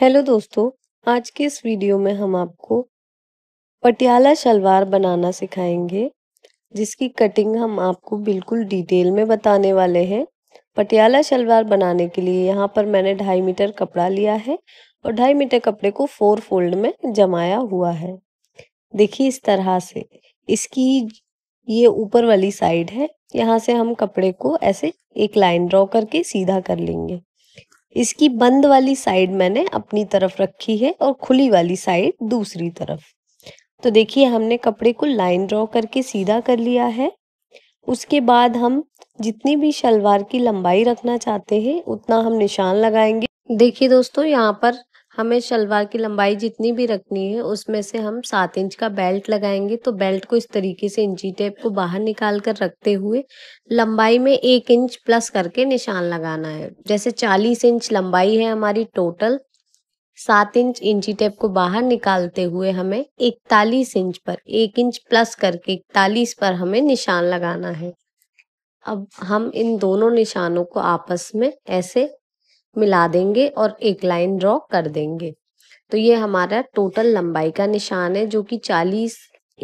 hello दोस्तों आज के इस वीडियो में हम आपको पटियाला शलवार बनाना सिखाएंगे जिसकी कटिंग हम आपको बिल्कुल डिटेल में बताने वाले हैं पटियाला शलवार बनाने के लिए यहाँ पर मैंने ढाई मीटर कपड़ा लिया है और ढाई मीटर कपड़े को फोर फोल्ड में जमाया हुआ है देखिए इस तरह से इसकी ये ऊपर वाली साइड है यहाँ से हम कपड़े को ऐसे एक लाइन ड्रॉ करके सीधा कर लेंगे इसकी बंद वाली साइड मैंने अपनी तरफ रखी है और खुली वाली साइड दूसरी तरफ तो देखिए हमने कपड़े को लाइन ड्रॉ करके सीधा कर लिया है उसके बाद हम जितनी भी शलवार की लंबाई रखना चाहते हैं उतना हम निशान लगाएंगे देखिए दोस्तों यहाँ पर हमें शलवार की लंबाई जितनी भी रखनी है उसमें से हम सात इंच का बेल्ट लगाएंगे तो बेल्ट को इस तरीके से इंची टेप को बाहर निकाल कर रखते हुए लंबाई में एक इंच प्लस करके निशान लगाना है जैसे चालीस इंच लंबाई है हमारी टोटल सात इंच इंची टेप को बाहर निकालते हुए हमें इकतालीस इंच पर एक इंच प्लस करके इकतालीस पर हमें निशान लगाना है अब हम इन दोनों निशानों को आपस में ऐसे मिला देंगे और एक लाइन ड्रॉ कर देंगे तो ये हमारा टोटल लंबाई का निशान है जो कि 40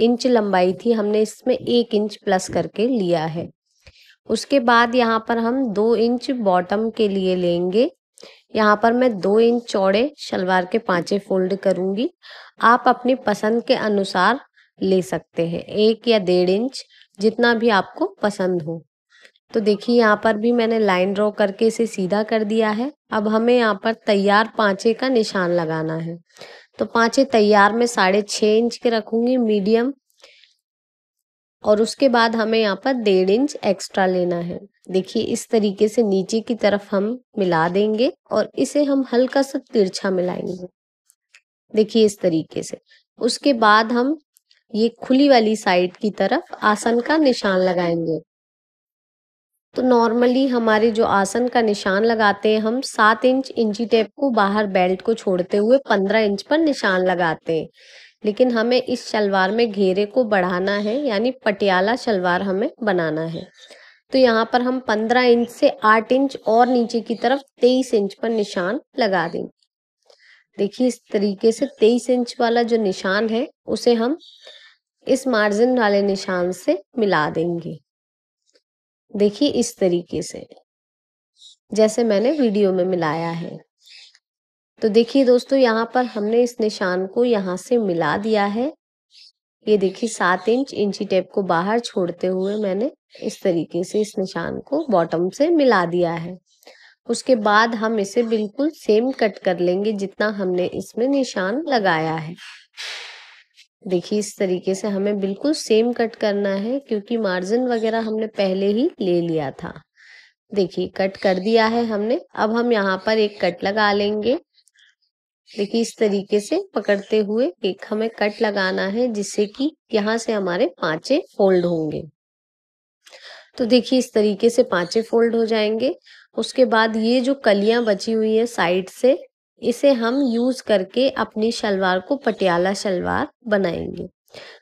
इंच लंबाई थी हमने इसमें एक इंच प्लस करके लिया है उसके बाद यहाँ पर हम दो इंच बॉटम के लिए लेंगे यहाँ पर मैं दो इंच चौड़े शलवार के पांचे फोल्ड करूंगी आप अपनी पसंद के अनुसार ले सकते हैं एक या डेढ़ इंच जितना भी आपको पसंद हो तो देखिए यहाँ पर भी मैंने लाइन ड्रॉ करके इसे सीधा कर दिया है अब हमें यहाँ पर तैयार पाँचे का निशान लगाना है तो पाँचे तैयार में साढ़े छः इंच के रखूंगी मीडियम और उसके बाद हमें यहाँ पर डेढ़ इंच एक्स्ट्रा लेना है देखिए इस तरीके से नीचे की तरफ हम मिला देंगे और इसे हम हल्का सा तिरछा मिलाएंगे देखिए इस तरीके से उसके बाद हम ये खुली वाली साइड की तरफ आसन का निशान लगाएंगे तो नॉर्मली हमारे जो आसन का निशान लगाते हैं हम सात इंच इंची टेप को बाहर बेल्ट को छोड़ते हुए पंद्रह इंच पर निशान लगाते हैं लेकिन हमें इस शलवार में घेरे को बढ़ाना है यानी पटियाला शलवार हमें बनाना है तो यहाँ पर हम पंद्रह इंच से आठ इंच और नीचे की तरफ तेईस इंच पर निशान लगा देंगे देखिए इस तरीके से तेईस इंच वाला जो निशान है उसे हम इस मार्जिन वाले निशान से मिला देंगे देखिए इस तरीके से जैसे मैंने वीडियो में मिलाया है तो देखिए दोस्तों यहाँ पर हमने इस निशान को यहाँ से मिला दिया है ये देखिए सात इंच इंची टेप को बाहर छोड़ते हुए मैंने इस तरीके से इस निशान को बॉटम से मिला दिया है उसके बाद हम इसे बिल्कुल सेम कट कर लेंगे जितना हमने इसमें निशान लगाया है देखिए इस तरीके से हमें बिल्कुल सेम कट करना है क्योंकि मार्जिन वगैरह हमने पहले ही ले लिया था देखिए कट कर दिया है हमने अब हम यहाँ पर एक कट लगा लेंगे देखिए इस तरीके से पकड़ते हुए एक हमें कट लगाना है जिससे कि यहाँ से हमारे पांचे फोल्ड होंगे तो देखिए इस तरीके से पांचे फोल्ड हो जाएंगे उसके बाद ये जो कलियां बची हुई है साइड से इसे हम यूज़ करके अपनी शलवार को पटियाला शलवार बनाएंगे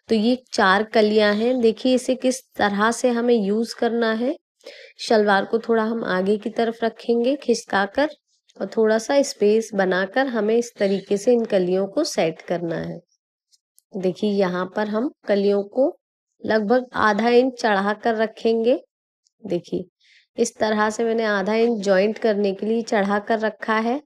तो ये चार कलियां हैं देखिए इसे किस तरह से हमें यूज़ करना है शलवार को थोड़ा हम आगे की तरफ रखेंगे खिसका कर और थोड़ा सा स्पेस बनाकर हमें इस तरीके से इन कलियों को सेट करना है देखिए यहाँ पर हम कलियों को लगभग आधा इंच चढ़ा कर रखेंगे देखिए इस तरह से मैंने आधा इंच ज्वाइंट करने के लिए चढ़ा कर रखा है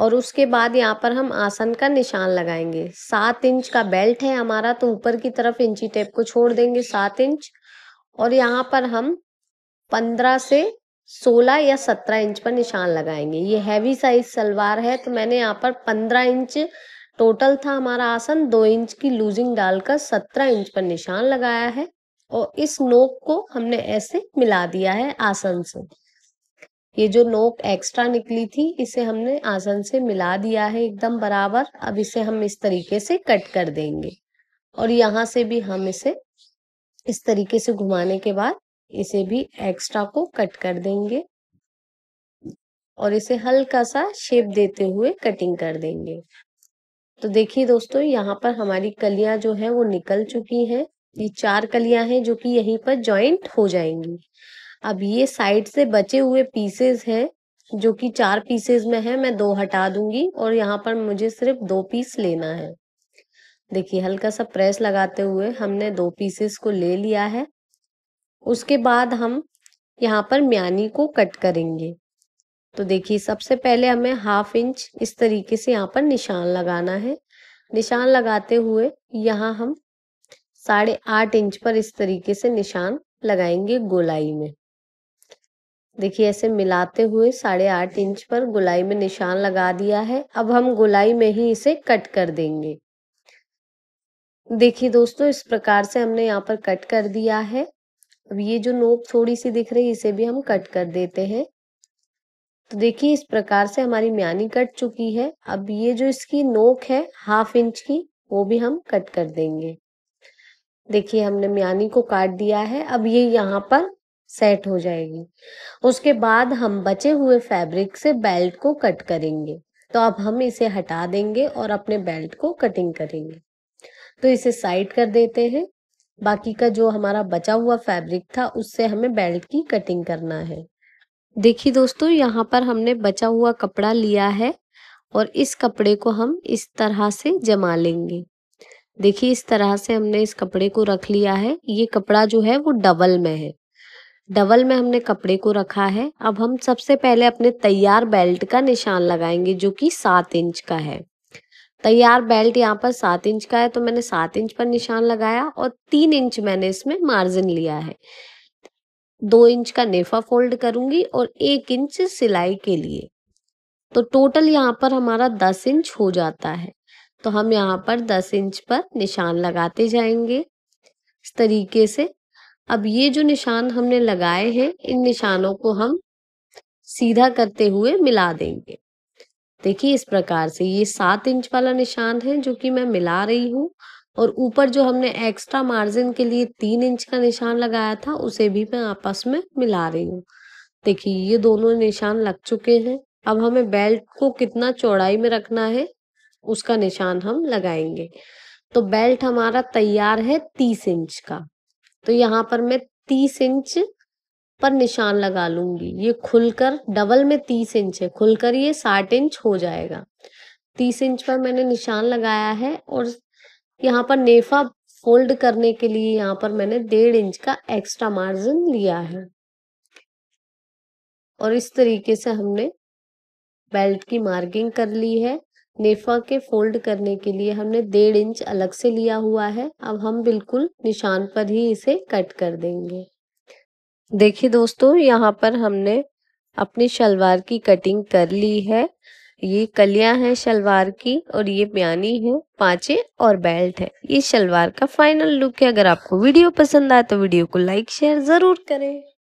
और उसके बाद यहाँ पर हम आसन का निशान लगाएंगे सात इंच का बेल्ट है हमारा तो ऊपर की तरफ इंची टेप को छोड़ देंगे सात इंच और यहाँ पर हम पंद्रह से सोलह या सत्रह इंच पर निशान लगाएंगे ये हैवी साइज सलवार है तो मैंने यहाँ पर पंद्रह इंच टोटल था हमारा आसन दो इंच की लूजिंग डालकर सत्रह इंच पर निशान लगाया है और इस नोक को हमने ऐसे मिला दिया है आसन से ये जो नोक एक्स्ट्रा निकली थी इसे हमने आसन से मिला दिया है एकदम बराबर अब इसे हम इस तरीके से कट कर देंगे और यहाँ से भी हम इसे इस तरीके से घुमाने के बाद इसे भी एक्स्ट्रा को कट कर देंगे और इसे हल्का सा शेप देते हुए कटिंग कर देंगे तो देखिए दोस्तों यहाँ पर हमारी कलियां जो है वो निकल चुकी हैं ये चार कलियां हैं जो कि यहीं पर ज्वाइंट हो जाएंगी अब ये साइड से बचे हुए पीसेस है जो कि चार पीसेस में है मैं दो हटा दूंगी और यहाँ पर मुझे सिर्फ दो पीस लेना है देखिए हल्का सा प्रेस लगाते हुए हमने दो पीसेस को ले लिया है उसके बाद हम यहाँ पर म्यानी को कट करेंगे तो देखिए सबसे पहले हमें हाफ इंच इस तरीके से यहाँ पर निशान लगाना है निशान लगाते हुए यहाँ हम साढ़े आठ इंच पर इस तरीके से निशान लगाएंगे गोलाई में देखिए ऐसे मिलाते हुए साढ़े आठ इंच पर गोलाई में निशान लगा दिया है अब हम गोलाई में ही इसे कट कर देंगे देखिए दोस्तों इस प्रकार से हमने यहाँ पर कट कर दिया है अब ये जो नोक थोड़ी सी दिख रही है इसे भी हम कट कर देते हैं तो देखिए इस प्रकार से हमारी म्यानी कट चुकी है अब ये जो इसकी नोक है हाफ इंच की वो भी हम कट कर देंगे देखिए हमने म्यानी को काट दिया है अब ये यहाँ पर सेट हो जाएगी उसके बाद हम बचे हुए फैब्रिक से बेल्ट को कट करेंगे तो अब हम इसे हटा देंगे और अपने बेल्ट को कटिंग करेंगे तो इसे साइड कर देते हैं बाकी का जो हमारा बचा हुआ फैब्रिक था उससे हमें बेल्ट की कटिंग करना है देखिए दोस्तों यहाँ पर हमने बचा हुआ कपड़ा लिया है और इस कपड़े को हम इस तरह से जमा लेंगे देखिए इस तरह से हमने इस कपड़े को रख लिया है ये कपड़ा जो है वो डबल में है डबल में हमने कपड़े को रखा है अब हम सबसे पहले अपने तैयार बेल्ट का निशान लगाएंगे जो कि सात इंच का है तैयार बेल्ट यहाँ पर सात इंच का है तो मैंने सात इंच पर निशान लगाया और तीन इंच मैंने इसमें मार्जिन लिया है दो इंच का नेफा फोल्ड करूंगी और एक इंच सिलाई के लिए तो टोटल यहाँ पर हमारा दस इंच हो जाता है तो हम यहाँ पर दस इंच पर निशान लगाते जाएंगे इस तरीके से अब ये जो निशान हमने लगाए हैं इन निशानों को हम सीधा करते हुए मिला देंगे देखिए इस प्रकार से ये सात इंच वाला निशान है जो कि मैं मिला रही हूँ और ऊपर जो हमने एक्स्ट्रा मार्जिन के लिए तीन इंच का निशान लगाया था उसे भी मैं आपस में मिला रही हूँ देखिए ये दोनों निशान लग चुके हैं अब हमें बेल्ट को कितना चौड़ाई में रखना है उसका निशान हम लगाएंगे तो बेल्ट हमारा तैयार है तीस इंच का तो यहाँ पर मैं तीस इंच पर निशान लगा लूंगी ये खुलकर डबल में तीस इंच है खुलकर ये साठ इंच हो जाएगा तीस इंच पर मैंने निशान लगाया है और यहाँ पर नेफा फोल्ड करने के लिए यहाँ पर मैंने डेढ़ इंच का एक्स्ट्रा मार्जिन लिया है और इस तरीके से हमने बेल्ट की मार्किंग कर ली है नेफा के फोल्ड करने के लिए हमने डेढ़ इंच अलग से लिया हुआ है अब हम बिल्कुल निशान पर ही इसे कट कर देंगे देखिए दोस्तों यहाँ पर हमने अपनी शलवार की कटिंग कर ली है ये कलियां हैं शलवार की और ये प्यानी है पाचे और बेल्ट है ये शलवार का फाइनल लुक है अगर आपको वीडियो पसंद आए तो वीडियो को लाइक शेयर ज़रूर करें